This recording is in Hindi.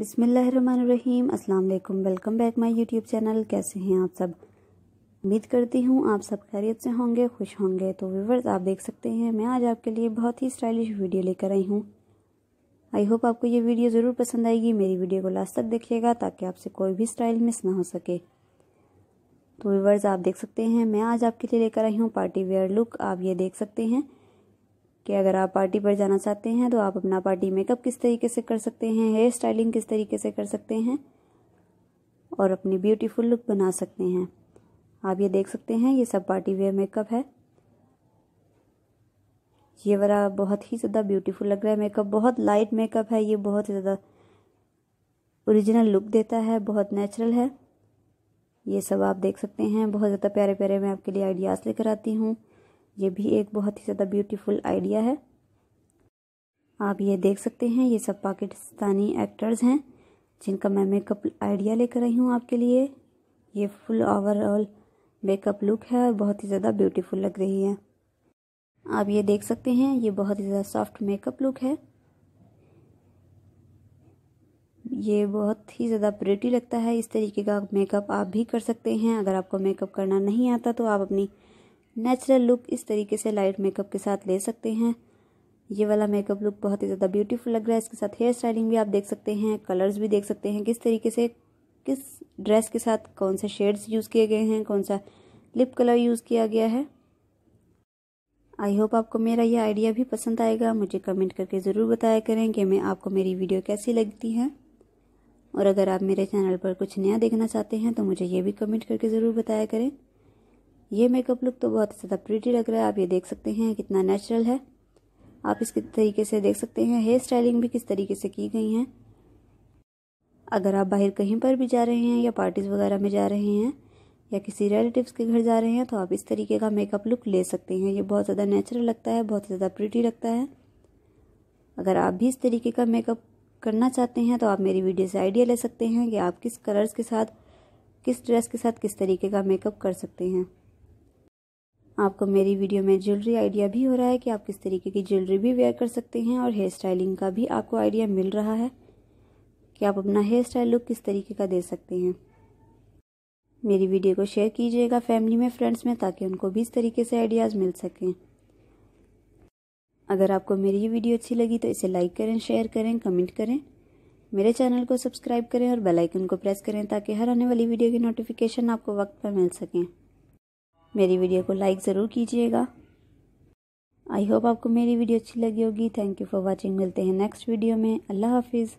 बिसमीम् अल्लाम welcome back my YouTube channel कैसे हैं आप सब उम्मीद करती हूँ आप सब खैरियत से होंगे खुश होंगे तो व्यूवर्स आप देख सकते हैं मैं आज आपके लिए बहुत ही स्टाइलिश वीडियो लेकर आई हूँ आई होप आपको ये वीडियो ज़रूर पसंद आएगी मेरी वीडियो को लास्ट तक देखिएगा ताकि आपसे कोई भी स्टाइल मिस ना हो सके तो व्यूवर्स आप देख सकते हैं मैं आज आपके लिए लेकर आई हूँ पार्टी वेयर लुक आप ये देख सकते हैं कि अगर आप पार्टी पर जाना चाहते हैं तो आप अपना पार्टी मेकअप किस तरीके से कर सकते हैं हेयर स्टाइलिंग किस तरीके से कर सकते हैं और अपनी ब्यूटीफुल लुक बना सकते हैं आप ये देख सकते हैं ये सब पार्टी वेयर मेकअप है ये वाला बहुत ही ज़्यादा ब्यूटीफुल लग रहा है मेकअप बहुत लाइट मेकअप है ये बहुत ही ज़्यादा ओरिजिनल लुक देता है बहुत नेचुरल है ये सब आप देख सकते हैं बहुत ज़्यादा प्यारे प्यारे मैं आपके लिए आइडियाज़ लेकर आती हूँ ये भी एक बहुत ही ज़्यादा ब्यूटीफुल आइडिया है आप ये देख सकते हैं ये सब पाकिस्तानी एक्टर्स हैं जिनका मैं मेकअप आइडिया लेकर आई हूँ आपके लिए ये फुल ओवरऑल मेकअप लुक है और बहुत ही ज़्यादा ब्यूटीफुल लग रही है आप ये देख सकते हैं ये बहुत ही ज़्यादा सॉफ्ट मेकअप लुक है ये बहुत ही ज़्यादा प्रिटी लगता है इस तरीके का मेकअप आप भी कर सकते हैं अगर आपको मेकअप करना नहीं आता तो आप अपनी नेचुरल लुक इस तरीके से लाइट मेकअप के साथ ले सकते हैं ये वाला मेकअप लुक बहुत ही ज़्यादा ब्यूटीफुल लग रहा है इसके साथ हेयर स्टाइलिंग भी आप देख सकते हैं कलर्स भी देख सकते हैं किस तरीके से किस ड्रेस के साथ कौन से शेड्स यूज़ किए गए हैं कौन सा लिप कलर यूज़ किया गया है आई होप आपको मेरा यह आइडिया भी पसंद आएगा मुझे कमेंट करके ज़रूर बताया करें कि मैं आपको मेरी वीडियो कैसी लगती है और अगर आप मेरे चैनल पर कुछ नया देखना चाहते हैं तो मुझे ये भी कमेंट करके ज़रूर बताया करें ये मेकअप लुक तो बहुत ज़्यादा प्रीटी लग रहा है आप ये देख सकते हैं कितना नेचुरल है आप इस तरीके से देख सकते हैं हेयर स्टाइलिंग भी किस तरीके से की गई हैं अगर आप बाहर कहीं पर भी जा रहे हैं या पार्टीज़ वगैरह में जा रहे हैं या किसी रिलेटिव्स के घर जा रहे हैं तो आप इस तरीके का मेकअप लुक ले सकते हैं ये बहुत ज़्यादा नेचुरल लगता है बहुत ज़्यादा प्रीटी लगता है अगर आप भी इस तरीके का मेकअप करना चाहते हैं तो आप मेरी वीडियो से आइडिया ले सकते हैं कि आप किस कलर्स के साथ किस ड्रेस के साथ किस तरीके का मेकअप कर सकते हैं आपको मेरी वीडियो में ज्वेलरी आइडिया भी हो रहा है कि आप किस तरीके की ज्वेलरी भी वेयर कर सकते हैं और हेयर स्टाइलिंग का भी आपको आइडिया मिल रहा है कि आप अपना हेयर स्टाइल लुक किस तरीके का दे सकते हैं मेरी वीडियो को शेयर कीजिएगा फैमिली में फ्रेंड्स में ताकि उनको भी इस तरीके से आइडियाज़ मिल सकें अगर आपको मेरी ये वीडियो अच्छी लगी तो इसे लाइक करें शेयर करें कमेंट करें मेरे चैनल को सब्सक्राइब करें और बेल आइकन को प्रेस करें ताकि हर आने वाली वीडियो की नोटिफिकेशन आपको वक्त पर मिल सकें मेरी वीडियो को लाइक ज़रूर कीजिएगा आई होप आपको मेरी वीडियो अच्छी लगी होगी थैंक यू फॉर वॉचिंग मिलते हैं नेक्स्ट वीडियो में अल्लाह हाफिज़